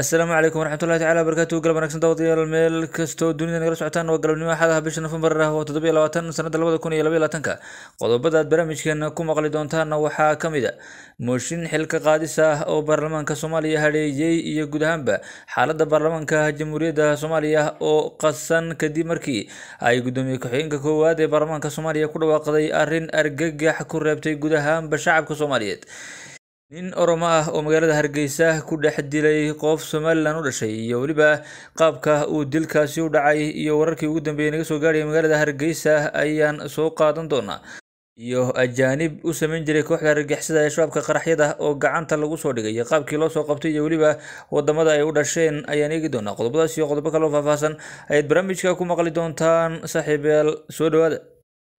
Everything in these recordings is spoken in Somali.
asalaamu calaykum waraxmatullahi tacala barakaatu galab wanaagsan daawadayaal meel kastoo dunida nagala socotaan waa galabnimo axad ah bisha nofembar ah oo toddobiyo labaatan sanadda labada kun iyo labaiyo labaatanka qodobada barnaamijkeena ku maqli doontaana waxaa ka mid a mooshin xilka qaadis ah oo baarlamaanka soomaaliya hadheeyey iyo guud ahaanba xaaladda baarlamaanka jamhuuriyadda soomaaliya oo qasan kadib markii ay guddoomiye ku-xigeenka koowaad ee baarlamaanka soomaaliya ku dhawaaqday arrin argagax ku reebtay guud ahaanba shacabka soomaaliyeed nin oromo ah oo magaalada hargeysa ku dhex dilay qof somalilan u dhashay iyo weliba qaabka uu dilkaasi u dhacay iyo wararkii ugu dambeeyay naga soo gaarhaya magaalada hargeysa ayaan soo qaadan doonaa iyo ajaanib u samayn jiray kooxda argagixisada ee shabaabka qaraxyada oo gacanta lagu soo dhigay iyo qaabkii loo soo qabtay iyo weliba wadamada ay u dhasheen ayaan eegi doonaa qodobadaas iyo qodobo kale oo faahfaahsan ayaad barnaamijka ku maqli doontaan saaxiibyaal soo dhawaada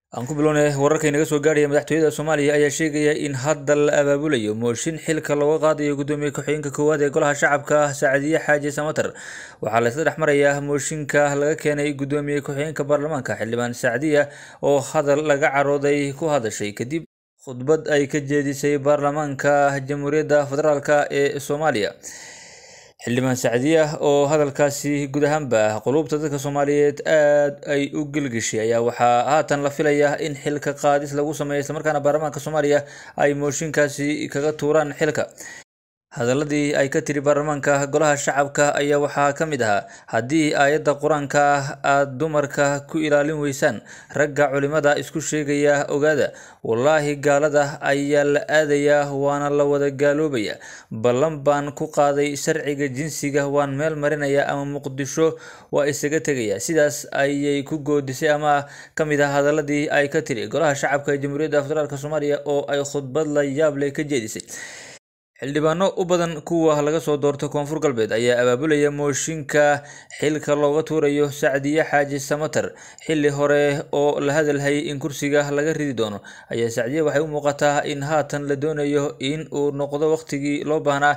aan ku bilownay eh, wararkay naga soo gaadhaya madaxtooyada soomaaliya ayaa sheegaya in hadda la abaabulayo mooshin xilka looga qaadayo guddoomiye ku-xigeenka koowaad ee golaha shacabka saacadiye xaaji samater waxaa laysla dhex marayaa mooshinka laga keenay guddoomiye ku-xigeenka baarlamaanka xildhibaan sacdiya oo hadal laga carooday ku hadashay kadib khudbad ay ka jeedisay baarlamaanka jamhuuriyadda federaalk ee soomaaliya xildhibaan sacdiy ah oo hadalkaasi guud ahaanba qulubta dadka soomaaliyeed aad ay u gelgeshay ayaa waxaa haatan la filaya in xilka qaadis lagu sameeyo islamarkaana baarlamaanka soomaaliya ay mooshinkaasi kaga tuuraan xilka hadaladii ay ka tiri baarlamaanka golaha shacabka ayaa waxaa ka mid ahaa haddii aayadda qur-aanka ah aada dumarka ku ilaalin weysaan ragga culimada isku sheegaya ogaada wallaahi gaalada ayaa la aadayaa waana la wada gaaloobaya ballan baan ku qaaday sharciga jinsiga waan meel marinaya ama muqdisho waa isaga tegaya sidaas ayay ku goodisay ama ka mid ah hadaladii ay ka tiri golaha shacabka ee jamhuuriyadda federaalk soomaaliya oo ay khudbad la yaable ka jeedisay xildhibaano u badan kuwa laga soo doorto koonfur galbeed ayaa abaabulaya mooshinka xilka looga tuurayo sacdiye xaaji samater xilli hore oo la hadalhayay in kursiga laga ridi doono ayaa sacdiye waxay u muuqataa in haatan la doonayo in uu noqdo waqtigii loo baahnaa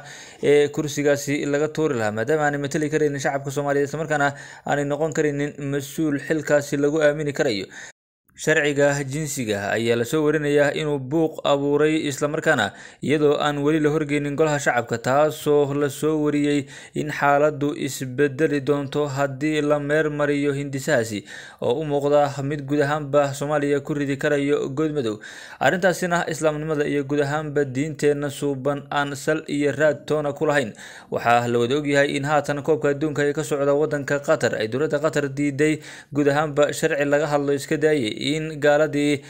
ee kursigaasi laga tuuri lahaa maadaama aanay matali karaynin shacabka soomaaliyeed islamarkaana aanay noqon karaynin mas-uul xilkaasi lagu aamini karayo sharciga jinsiga ayaa lasoo warinayaa inuu buuq abuuray islamarkaana iyadoo aan weli la horgeynin golaha shacabka taasoo lasoo wariyey in xaaladdu isbedeli doonto haddii la meermariyo hindisahaasi oo u muuqda mid guud ahaanba soomaaliya ku ridi karayo goodmadow arrintaasina islaamnimada iyo guud ahaanba diinteenna suuban aan sal iyo raad toona ku lahayn waxaa la wada ogyahay in haatan koobka adduunka ee ka socda waddanka qatar ay dowladda qatar diiday guud ahaanba sharci laga hadlo iska daayay in gaaladii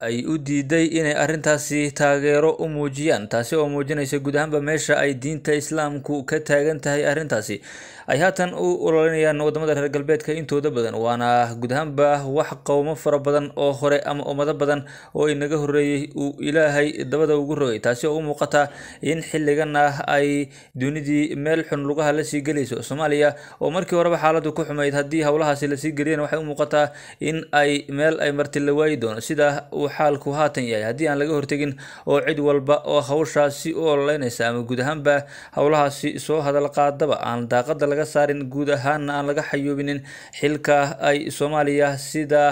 ay u diiday inay arrintaasi taageero u muujiyaan taasi oo muujinaysa guud ahaanba meesha ay diinta islaamku ka taagan tahay arrintaasi ay haatan u ololinayaan wadamada reer galbeedka intooda badan waana guud wax qowmo fara badan oo hore ama ummado badan oo inaga horeeyey uu ilaahay dabada ugu rogay taasi oo u muuqata in xilligan ah ay dunidii meel xun lugaha lasii gelayso soomaaliya oo markii horeba xaaladu ku xumayd haddii howlahaasi lasii geliyana waxay u muuqataa in ay meel ay marti la waayi doono sida uu xaalku haatan yahay haddii aan laga hortegin oo cid walba oo hawshaasi u ololeynaysa ama guud ahaanba howlahaasi soo hadal qaadaba aan daaqada laga laga saarin guud ahaanna aan laga xayuubinin xilka ay soomaaliya sida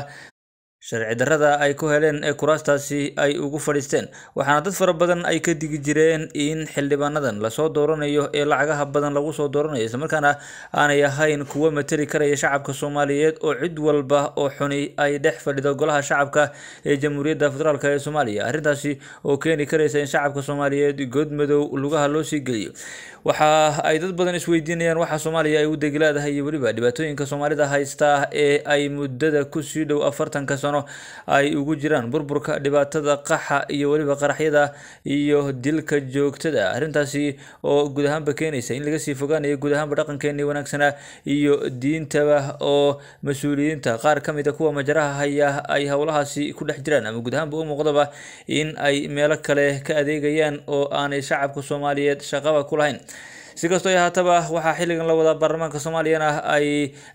sharci darrada ay ku heleen ee kuraastaasi ay ugu fadhiisteen waxaana dad fara badan ay ka digi jireen in xildhibaanadan lasoo dooranayo ee lacagaha badan lagu soo dooranayo islamarkaana aanay ahayn kuwo mateli karaya shacabka soomaaliyeed oo cid walba oo xuni ay dhex fadhido golaha shacabka ee jamhuuriyadda federaalk ee soomaaliya arrintaasi oo keeni karaysa in shacabka soomaaliyeed godmadow lugaha loo sii geliyo waxa ay dad badan isweydiinayaan waxa soomaaliya ay u degi leedahay iyo weliba dhibaatooyinka soomaalida haysta ee ay muddada kusii dhow afartanka sano baano ay ugu jiraan burburka dhibaatada qaxa iyo weliba qaraxyada iyo dilka joogtada ah. arrintaasi oo guud ahaanba keenaysa in laga sii fogaanayo guud ahaanba dhaqankeenii wanaagsana iyo diintaba oo mas-uuliyiinta qaar ka mid ah kuwa majaraha haya ay howlahaasi ku dhex jiraan ama guud ahaanba u muuqdaba in ay meelo kale ka adeegayaan oo aanay shacabka soomaaliyeed shaqaba ku lahayn sikastoo ay haataba waxaa xilligan la wadaa baarlamaanka soomaaliyana ah ay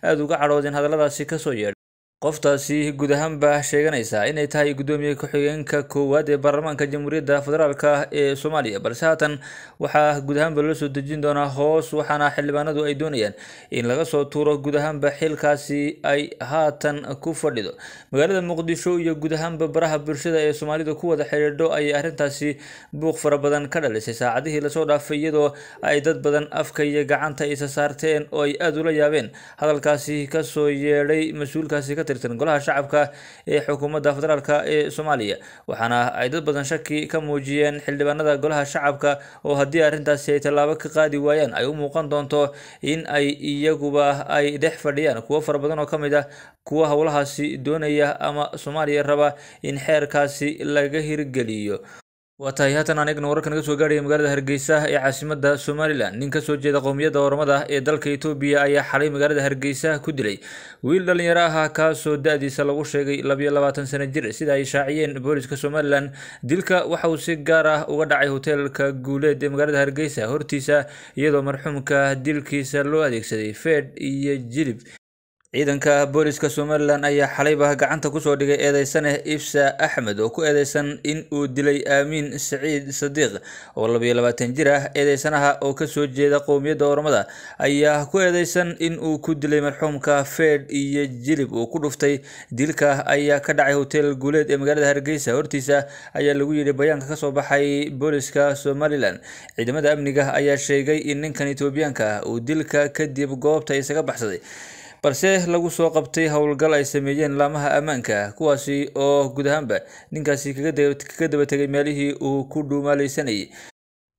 aada uga cadhoodeen hadalladaasi kasoo yeedha qoftaasi guud ahaan baa sheeganaysaa inay tahay guddoomiye ku-xigeenka koowaad ee baarlamaanka jamhuuriyadda federaalk ah ee soomaaliya balse haatan waxaa guud ahaanba loo soo dejin doonaa hoos waxaana xildhibaanadu ay doonayaan in laga soo tuuro guud ahaanba xilkaasi ay haatan ku fadhido magaalada muqdisho iyo guud ahaanba baraha bulshada ee soomaalidu ku wada xidhiidho ayay arrintaasi buuq fara badan ka dhalisay saacadihii lasoo dhaafay iyadoo ay dad badan afka iyo gacanta isa saarteen oo ay aada ula yaabeen hadalkaasi kasoo yeedhay mas-uulkaasi ka tirtiran golaha shacabka ee xukuumadda federaalk ee soomaaliya waxaana ay dad badan shaki ka muujiyeen xildhibaanada golaha shacabka oo haddii arrintaasi ay tallaabo ka qaadi waayaan ay u muuqan doonto in ay iyaguba ay dhex fadhiyaan kuwo fara badan oo ka mid ah kuwa howlahaasi doonaya ama soomaaliya raba in xeerkaasi laga hirgeliyo waa tahay haatan aan eegna wararka naga soo gaadhaya magaalada hargeysa ee caasimada somalilan nin kasoo jeeda qowmiyadda ormada ee dalka etoobiya ayaa xalay magaalada hargeysa ku dilay wiil dhallinyaro ahaa kaasoo da-diisa lagu sheegay labayo labaatan sano jir sida ay shaaciyeen booliska somalilan dilka waxa uu si gaar ah uga dhacay hoteelka guuleed ee magaalada hargeysa hortiisa iyadoo marxuumka dilkiisa loo adeegsaday feedh iyo jilib ciidanka booliska somalilan ayaa xalayba gacanta kusoo dhigay eedeysane ibsa axmed oo ku eedeysan in uu dilay aamiin saciid sadiiq oo labayo labaatan jir ah eedeysanaha oo kasoo jeeda qowmiyadda ormada ayaa ku eedeysan in uu ku dilay marxuumka feed iyo jilib uu ku dhuftay dilka ayaa ka dhacay hotel guuleed ee magaalada hargeysa hortiisa ayaa lagu yidhi bayaanka kasoo baxay booliska somalilan ciidamada amniga ayaa sheegay in ninkan etoobiyaanka ah uu dilka kadib goobta isaga baxsaday balse lagu soo qabtay howlgal ay sameeyeen laamaha ammaanka kuwaasi oo guud ahaanba ninkaasi kaga dabategay meelihii uu ku dhuumaalaysanayay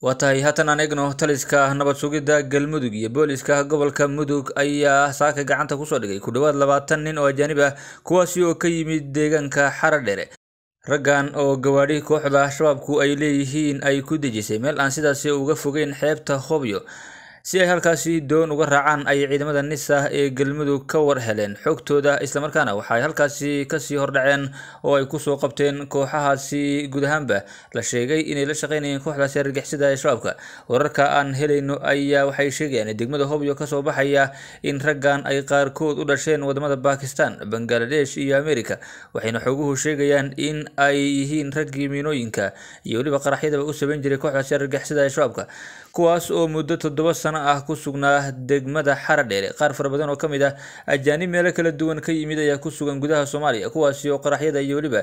waa tahay haatan aan egno taliska nabad sugidda galmudug iyo booliska gobolka mudug ayaa saaka gacanta kusoo dhigay ku dhowaad labaatan nin oo ajaanib ah kuwaasi oo ka yimid deegaanka xaradhere raggan oo gawaadhi kooxda shabaabku ay leeyihiin ay ku dejisay meel aan sidaasi uga fogeyn xeebta hobyo si ay halkaasi doon uga raacaan ayay ciidamada nisa ee galmudug ka war heleen xoogtooda islamarkaana waxa ay halkaasi kasii hordhaceen oo ay kusoo qabteen kooxahaasi guud ahaanba la sheegay inay la shaqaynayeen kooxdaasi argagixisada ee shabaabka wararka aan helayno ayaa waxay sheegayaan degmada hobyo kasoo baxaya in raggan ay qaarkood u dhasheen wadamada bakistan bangaladesh iyo amerika waxayna xoguhu sheegayaan in ay yihiin raggii miinooyinka iyo weliba qaraxyadaba u sabayn jiray kooxdaasi argagixisada ee shabaabka kuwaas oo muddo toddoba sana sano ah ku sugnaa degmada xaradheere qaar fara badan oo ka mid ah ajaanib meelo kala duwan ka yimid ayaa ku sugan gudaha soomaaliya kuwaasi oo qaraxyada iyo weliba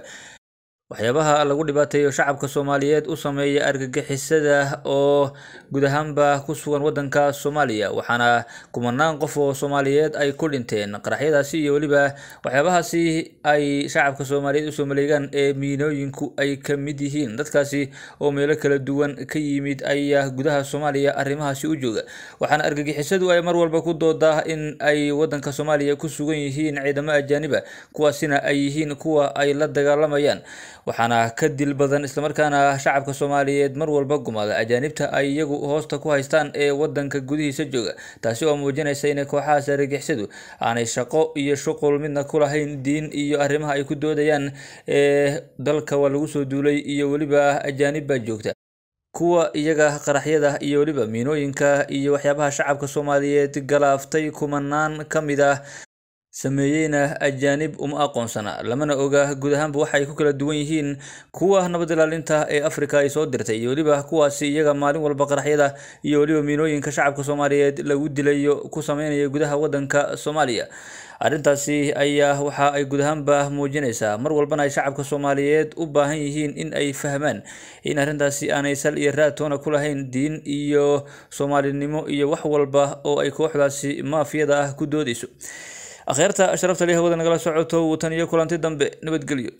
waxyaabaha lagu dhibaateeyo shacabka soomaaliyeed u sameeya argagixisada oo guud ahaanba ku sugan wadanka soomaaliya waxaana kumanaan qof oo soomaaliyeed ay ku dhinteen qaraxyadaasi iyo weliba waxyaabahaasi ay shacabka soomaaliyeed usoo maleegaan ee miinooyinku ay ka mid yihiin dadkaasi oo meelo kala duwan ka yimid ayaa gudaha soomaaliya arrimahaasi u jooga waxaana argagixisadu ay mar walba ku doodaa in ay waddanka soomaaliya ku sugan yihiin ciidamo ajaaniba kuwaasina ay yihiin kuwa ay la dagaalamayaan waxaana ka dil badan islamarkaana shacabka soomaaliyeed mar walba gumada ajaanibta ay iyagu hoosta ku haystaan ee wadanka gudihiisa jooga taasi oo muujinaysa inay kooxahaas argagixisadu aanay shaqo iyo shuqul midna ku lahayn diin iyo arrimaha ay ku doodayaan ee dalka waa lagu soo duulay iyo weliba ajaanib baa joogta kuwa iyaga qaraxyada iyo weliba miinooyinka iyo waxyaabaha shacabka soomaaliyeed galaaftay kumanaan ka mid ah sameeyeyna ajaanib uma aqoonsana lamana oga guud ahaanba waxaay ku kala duwan yihiin kuwa nabad ilaalinta ee afrika ay soo dirtay iyo weliba kuwaasi iyaga maalin walba qaraxyada iyo weliba miinooyinka shacabka soomaaliyeed lagu dilayo ku sameynaya gudaha wadanka soomaaliya arrintaasi ayaa waxa ay guud ahaanba muujinaysaa mar walbana ay shacabka soomaaliyeed u baahan yihiin in ay fahmaan in arrintaasi aanay sal iyo raad toona ku lahayn diin iyo soomaalinimo iyo wax walba oo ay kooxdaasi maafiyada ah ku doodayso akhyaarta sharafta leh hawada nagala socoto watan iyo kulanti dambe nabadgelyo